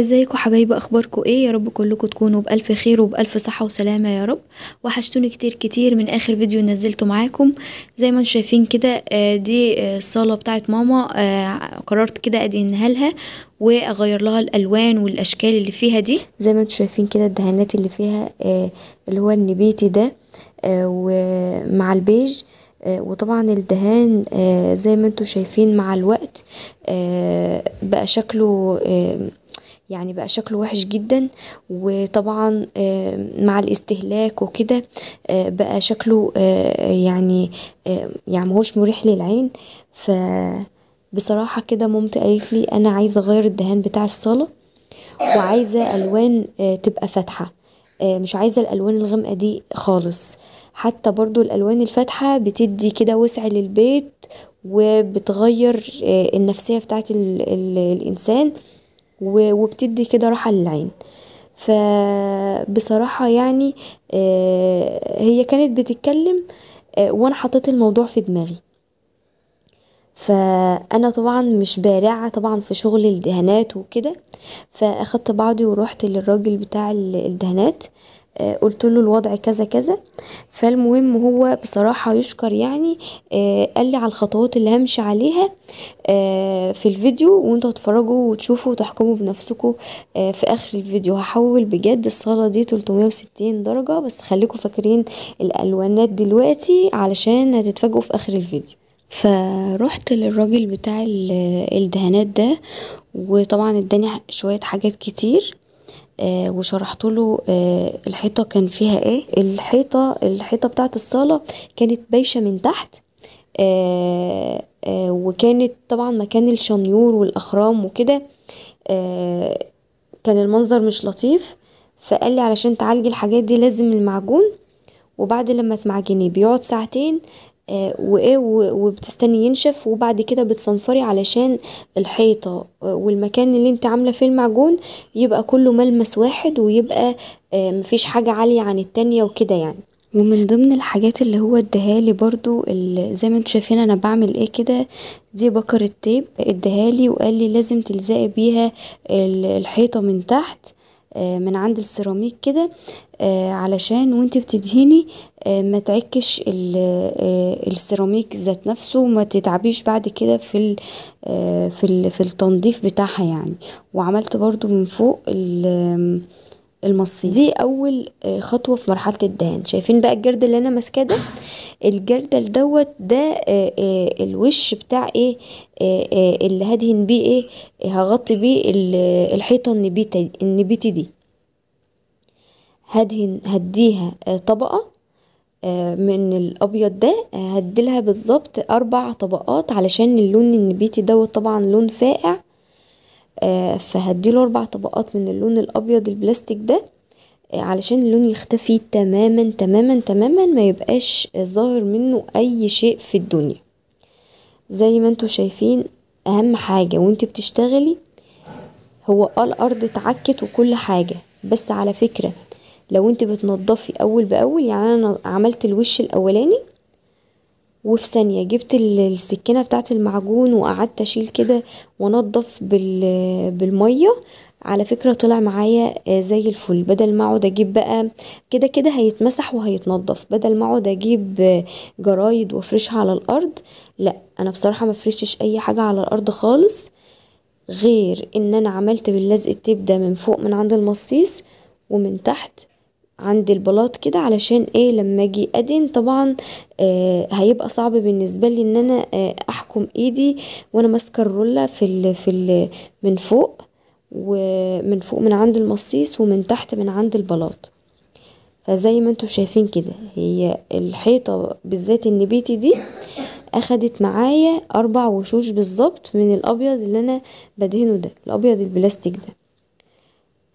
ازيكم حبايبي اخباركم ايه يا رب كلكم تكونوا بالف خير وبالف صحه وسلامه يا رب وحشتوني كتير كتير من اخر فيديو نزلته معاكم زي ما انتم شايفين كده آه، دي آه، الصاله بتاعه ماما آه، قررت كده ادهنها لها واغير لها الالوان والاشكال اللي فيها دي زي ما انتم شايفين كده الدهانات اللي فيها اللي هو النبيتي ده ومع البيج وطبعا الدهان زي ما انتم شايفين مع الوقت بقى شكله يعني بقى شكله وحش جدا وطبعا آه، مع الاستهلاك وكده آه، بقى شكله آه، يعني يعني مهوش مريح للعين ف بصراحة كده مامتي قالت لي انا عايزة اغير الدهان بتاع الصالة وعايزة الوان تبقى فاتحة مش عايزة الالوان الغامقة دي خالص حتى برضو الالوان الفاتحة بتدي كده وسع للبيت وبتغير النفسية بتاعت الانسان وبتدي كده راحة للعين فبصراحة يعني آه، هي كانت بتتكلم آه، وانا حطيت الموضوع في دماغي فانا طبعا مش بارعه طبعا في شغل الدهانات وكده فاخدت بعضي ورحت للراجل بتاع الدهانات آه، قلت له الوضع كذا كذا فالمهم هو بصراحة يشكر يعني آه، قال لي على الخطوات اللي همشي عليها آه، في الفيديو وانتوا هتفرجوا وتشوفوا وتحكموا بنفسكم في اخر الفيديو هحول بجد الصالة دي 360 درجة بس خليكم فاكرين الالوانات دلوقتي علشان هتتفاجئوا في اخر الفيديو فروحت للراجل بتاع الدهانات ده وطبعا اداني شوية حاجات كتير آه وشرحت له آه الحيطه كان فيها ايه الحيطه الحيطه بتاعه الصاله كانت بايشه من تحت آه آه وكانت طبعا مكان الشنيور والاخرام وكده آه كان المنظر مش لطيف فقال لي علشان تعالجي الحاجات دي لازم المعجون وبعد لما تمعجنيه بيقعد ساعتين آه، وايه وبتستني ينشف وبعد كده بتصنفري علشان الحيطة والمكان اللي انت عاملة فيه المعجون يبقى كله ملمس واحد ويبقى آه، مفيش حاجة عالية عن التانية وكده يعني ومن ضمن الحاجات اللي هو اداهالي برضو زي ما انتوا شايفين انا بعمل ايه كده دي بكرة تيب اداهالي وقال لي لازم تلزقي بيها الحيطة من تحت آه، من عند السيراميك كده آه، علشان وانت بتدهني آه، ما تعكش السيراميك ذات نفسه وما تتعبيش بعد كده في في التنظيف بتاعها يعني وعملت برضو من فوق المصيص دي اول آه، خطوه في مرحله الدهان شايفين بقى الجرد اللي انا ماسكاه ده الجردل دوت ده آه، آه، الوش بتاع ايه اللي هدهن بيه ايه هغطي بيه الحيطه النبيته النبيتي دي هدهن هديها طبقه من الابيض ده هديلها بالظبط اربع طبقات علشان اللون النبيتي دوت طبعا لون فاقع آه، فهديله اربع طبقات من اللون الابيض البلاستيك ده آه، علشان اللون يختفي تماما تماما تماما ما يبقاش ظاهر منه اي شيء في الدنيا زي ما انتوا شايفين اهم حاجة وانت بتشتغلي هو اه الارض اتعكت وكل حاجة بس على فكرة لو انت بتنضفي اول باول يعني انا عملت الوش الاولاني وفي ثانية جبت السكينة بتاعت المعجون وقعدت اشيل كده وانضف بالمية على فكرة طلع معايا آه، زي الفل بدل ما اقعد اجيب بقى كده كده هيتمسح وهيتنضف بدل ما اقعد اجيب آه، جرايد وافرشها على الارض لا انا بصراحة ما فرشتش اي حاجة على الارض خالص غير ان انا عملت باللزق التيب ده من فوق من عند المصيص ومن تحت عند البلاط كده علشان ايه لما اجي ادهن طبعا آه هيبقى صعب بالنسبه لي ان انا آه احكم ايدي وانا ماسكه الروله في الـ في الـ من فوق ومن فوق من عند المصيص ومن تحت من عند البلاط فزي ما انتم شايفين كده هي الحيطه بالذات النبيتي دي اخدت معايا اربع وشوش بالظبط من الابيض اللي انا بدهنه ده الابيض البلاستيك ده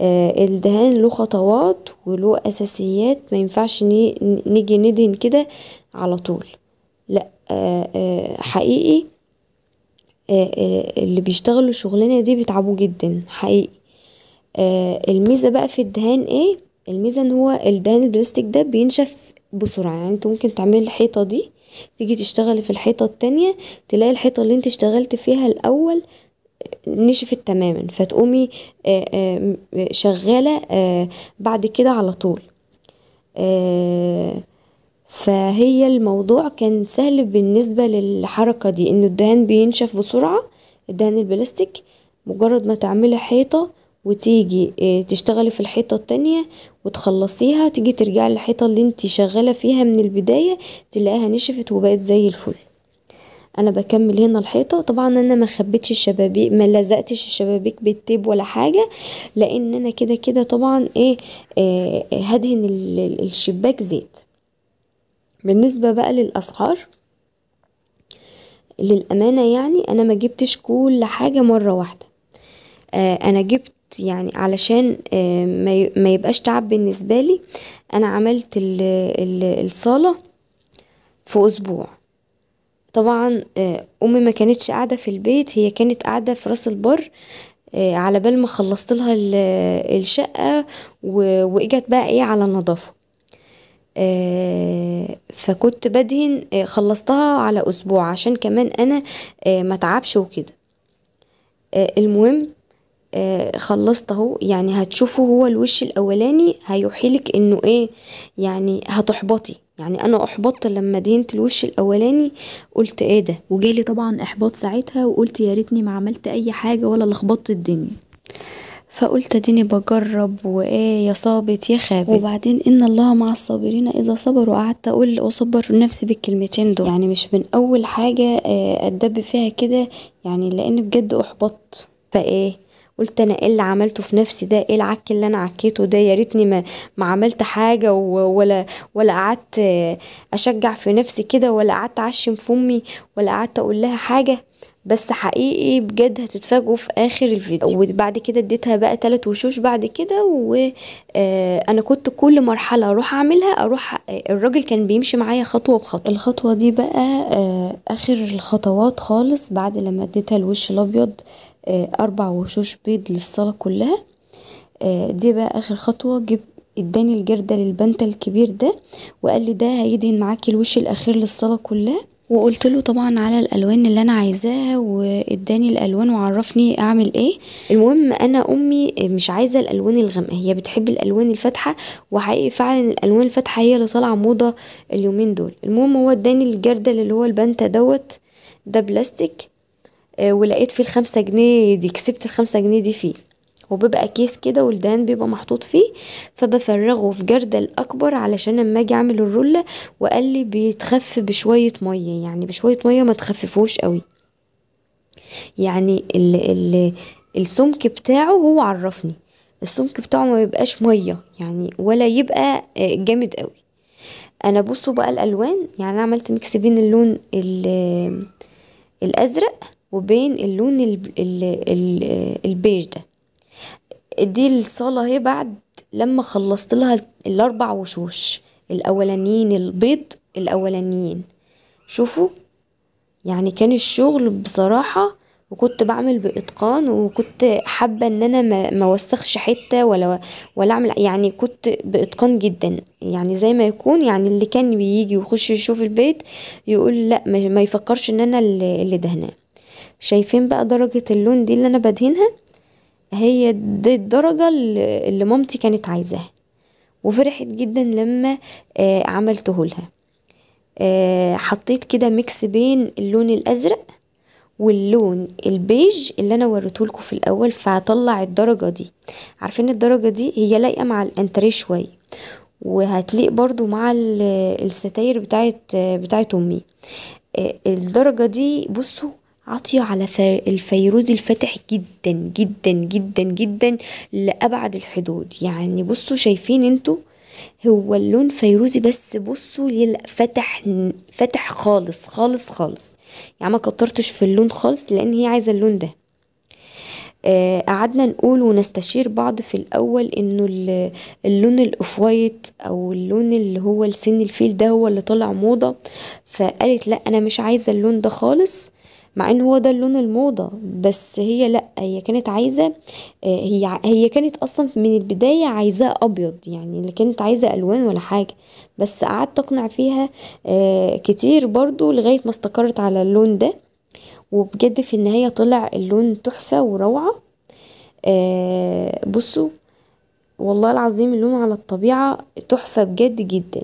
آه، الدهان له خطوات وله اساسيات ما ينفعش نيجي ندهن كده على طول لا آه، آه، حقيقي اللي بيشتغلوا الشغلانه دي بيتعبوا جدا حقيقي الميزه بقى في الدهان ايه الميزه ان هو الدهان البلاستيك ده بينشف بسرعه يعني انت ممكن تعملي الحيطه دي تيجي تشتغلي في الحيطه التانية تلاقي الحيطه اللي انت اشتغلت فيها الاول نشفت تماما فتقومي آه، آه، شغالة آه، بعد كده على طول فهي الموضوع كان سهل بالنسبة للحركة دي ان الدهان بينشف بسرعة الدهان البلاستيك مجرد ما تعملي حيطة وتيجي تشتغلي في الحيطة التانية وتخلصيها تيجي ترجعي للحيطة اللي انت شغالة فيها من البداية تلاقيها نشفت وبقت زي الفل انا بكمل هنا الحيطه طبعا انا ما خبيتش الشبابيك ما لزقتش الشبابيك بالتيب ولا حاجه لان انا كده كده طبعا ايه, آه، هدهن الشباك زيت بالنسبه بقى للاسعار للامانه يعني انا ما جبتش كل حاجه مره واحده آه انا جبت يعني علشان آه ما يبقاش تعب بالنسبه لي انا عملت الصاله في اسبوع طبعا آه، امي ما كانتش قاعده في البيت هي كانت قاعده في راس البر آه، على بال ما خلصت لها الشقه واجت بقى ايه على النظافه آه، فكنت بدهن خلصتها على اسبوع عشان كمان انا ما تعبش وكده المهم خلصت اهو يعني هتشوفوا هو الوش الاولاني هيوحيلك انه ايه يعني هتحبطي يعني انا احبطت لما دهنت الوش الاولاني قلت ايه ده وجالي طبعا احباط ساعتها وقلت يا ريتني ما عملت اي حاجه ولا لخبطت الدنيا فقلت اديني بجرب وايه يا صابت يا خابت وبعدين ان الله مع الصابرين اذا صبروا قعدت اقول اصبر نفسي بالكلمتين دول يعني مش من اول حاجه آه، اتدب فيها كده يعني لان بجد احبطت فايه قلت انا ايه اللي عملته في نفسي ده ايه العك اللي انا عكيته ده يا ريتني ما ما عملت حاجه ولا ولا قعدت اشجع في نفسي كده ولا قعدت اعشم في امي ولا قعدت اقول لها حاجه بس حقيقي بجد هتتفاجئوا في اخر الفيديو وبعد كده اديتها بقى ثلاث وشوش بعد كده وانا آه، كنت كل مرحله اروح اعملها اروح آه، الراجل كان بيمشي معايا خطوه بخطوه الخطوه دي بقى آه، اخر الخطوات خالص بعد لما اديتها الوش الابيض آه، أربع وشوش بيض للصاله كلها آه، دي بقى اخر خطوه جب اداني الجردل البنتا الكبير ده وقال لي ده هيدهن معاكي الوش الاخير للصاله كلها وقلتله طبعا على الالوان اللي انا عايزاها واداني الالوان وعرفني اعمل ايه المهم انا امي مش عايزه الالوان الغامقه هي بتحب الالوان الفاتحه وحقيقي فعلا الالوان الفاتحه هي اللي طالعه موضه اليومين دول المهم هو اداني الجردل اللي هو البنتا دوت ده بلاستيك آه، ولقيت فيه الخمسة جنيه دي كسبت الخمسة جنيه دي فيه وبيبقى كيس كده والدهان بيبقى محطوط فيه فبفرغه في جردل اكبر علشان اما اجي اعمل الرولة وقال لي بيتخف بشوية مية يعني بشوية مية ما تخففوش قوي يعني ال ال السمك بتاعه هو عرفني السمك بتاعه ما بيبقاش مية يعني ولا يبقى آه، جامد قوي انا بصوا بقى الالوان يعني انا عملت ميكس بين اللون الازرق وبين اللون ال ال البيج ده دي الصالة اهي بعد لما خلصت لها الاربع وشوش الاولانيين البيض الاولانيين شوفوا يعني كان الشغل بصراحة وكنت بعمل باتقان وكنت حابه ان انا ما موسخش حته ولا ولا اعمل يعني كنت باتقان جدا يعني زي ما يكون يعني اللي كان بيجي ويخش يشوف البيت يقول لا ما يفكرش ان انا اللي دهناه شايفين بقى درجة اللون دي اللي انا بدهنها هي دي الدرجة اللي مامتي كانت عايزاها وفرحت جدا لما آه عملته لها آه حطيت كده ميكس بين اللون الازرق واللون البيج اللي انا وريته لكم في الاول فهطلع الدرجة دي عارفين الدرجة دي هي لايقة مع الانتريه شوية وهتليق برضو مع الستاير بتاعت بتاعت امي آه، الدرجة دي بصوا عطية على الفيروز الفاتح جدا جدا جدا جدا لأبعد الحدود يعني بصوا شايفين انتوا هو اللون فيروزي بس بصوا فتح فتح خالص خالص خالص يعني ما كترتش في اللون خالص لان هي عايزه اللون ده آه قعدنا نقول ونستشير بعض في الاول انه اللون الاوف وايت او اللون اللي هو السن الفيل ده هو اللي طلع موضه فقالت لا انا مش عايزه اللون ده خالص مع ان هو ده اللون الموضة بس هي لا هي كانت عايزة آه، هي هي كانت اصلا من البداية عايزاه ابيض يعني اللي كانت عايزة الوان ولا حاجة بس قعدت اقنع فيها آه، كتير برضو لغاية ما استقرت على اللون ده وبجد في النهاية طلع اللون تحفة وروعة آه، بصوا والله العظيم اللون على الطبيعة تحفة بجد جدا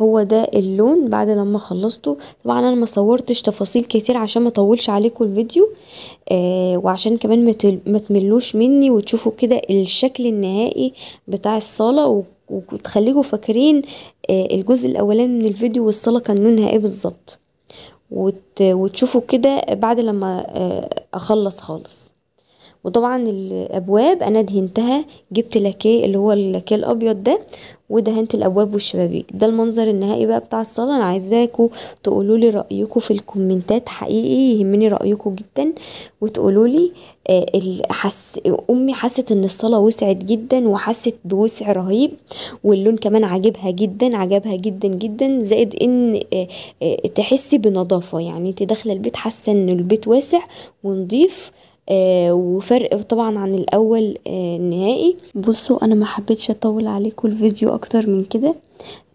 هو ده اللون بعد لما خلصته طبعا انا ما صورتش تفاصيل كتير عشان ما اطولش عليكم الفيديو آه وعشان كمان ما تملوش مني وتشوفوا كده الشكل النهائي بتاع الصاله وتخليكم فاكرين آه الجزء الاولاني من الفيديو والصاله كان لونها ايه بالظبط وتشوفوا كده بعد لما آه، اخلص خالص وطبعا الابواب انا دهنتها جبت لاكيه اللي هو اللاكيه الابيض ده ودهنت الابواب والشبابيك ده المنظر النهائي بقى بتاع الصاله انا عايزاكم تقولوا لي رايكم في الكومنتات حقيقي يهمني رايكم جدا وتقولوا لي آه، حس امي حست ان الصاله وسعت جدا وحست بوسع رهيب واللون كمان عجبها جدا عجبها جدا جدا زائد ان آه، آه، تحسي بنظافه يعني انت داخله البيت حاسه ان البيت واسع ونظيف آه وفرق طبعا عن الاول آه النهائي بصوا انا ما حبيتش اطول عليكم الفيديو اكتر من كده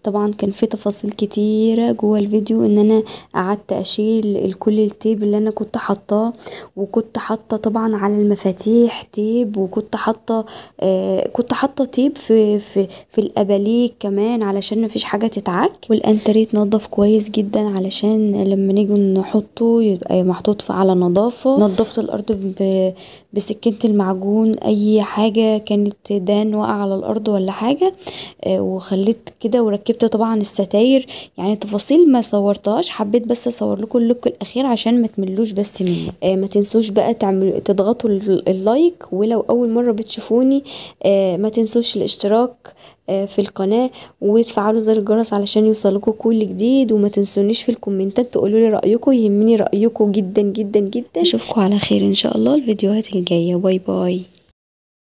طبعا كان في تفاصيل كتيرة جوه الفيديو ان انا قعدت اشيل كل التيب اللي انا كنت حطاه وكنت حاطه طبعا على المفاتيح تيب وكنت حاطه آه كنت حاطه تيب في في في الاباليك كمان علشان مفيش حاجه تتعك والانتريت نظف كويس جدا علشان لما نيجي نحطه يبقى محطوط على نظافه نظفت الارض بسكينه المعجون اي حاجه كانت دان وقع على الارض ولا حاجه آه وخليت كده وركبت جبت طبعا الستاير يعني تفاصيل ما صورتهاش حبيت بس اصور لكم اللوك الاخير عشان ما تملوش بس مني آه ما تنسوش بقى تعمل تضغطوا اللايك ولو اول مره بتشوفوني آه ما تنسوش الاشتراك آه، في القناة وتفعلوا زر الجرس علشان يوصلكوا كل جديد وما تنسونيش في الكومنتات تقولوا لي رأيكم يهمني رأيكم جدا جدا جدا اشوفكم على خير ان شاء الله الفيديوهات الجاية باي باي